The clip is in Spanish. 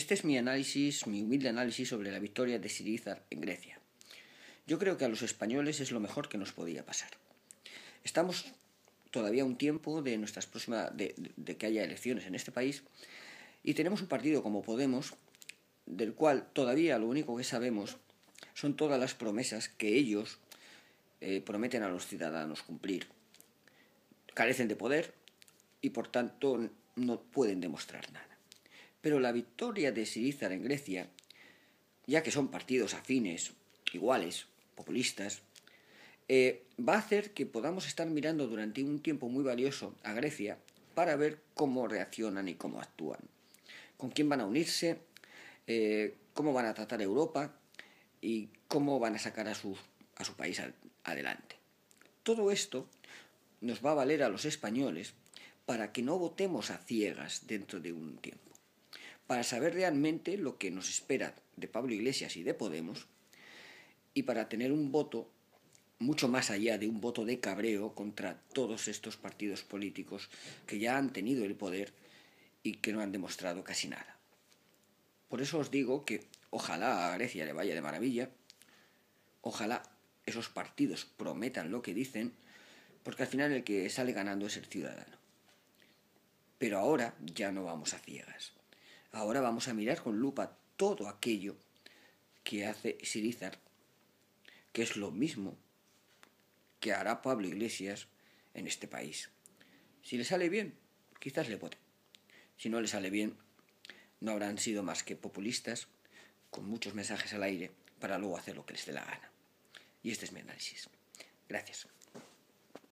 Este es mi análisis, mi humilde análisis sobre la victoria de Sirizar en Grecia. Yo creo que a los españoles es lo mejor que nos podía pasar. Estamos todavía un tiempo de nuestras próximas de, que haya elecciones en este país y tenemos un partido como Podemos del cual todavía lo único que sabemos son todas las promesas que ellos eh, prometen a los ciudadanos cumplir. Carecen de poder y por tanto no pueden demostrar nada pero la victoria de Sirizar en Grecia, ya que son partidos afines, iguales, populistas, eh, va a hacer que podamos estar mirando durante un tiempo muy valioso a Grecia para ver cómo reaccionan y cómo actúan, con quién van a unirse, eh, cómo van a tratar Europa y cómo van a sacar a su, país adelante. Todo esto nos va a valer a los españoles para que no votemos a ciegas dentro de un tiempo para saber realmente lo que nos espera de Pablo Iglesias y de Podemos y para tener un voto mucho más allá de un voto de cabreo contra todos estos partidos políticos que ya han tenido el poder y que no han demostrado casi nada. Por eso os digo que ojalá a Grecia le vaya de maravilla, ojalá esos partidos prometan lo que dicen, porque al final el que sale ganando es el ciudadano. Pero ahora ya no vamos a ciegas. Ahora vamos a mirar con lupa todo aquello que hace Sirizar, que es lo mismo que hará Pablo Iglesias en este país. Si le sale bien, quizás le vote. Si no le sale bien, no habrán sido más que populistas con muchos mensajes al aire para luego hacer lo que les dé la gana. Y este es mi análisis. Gracias.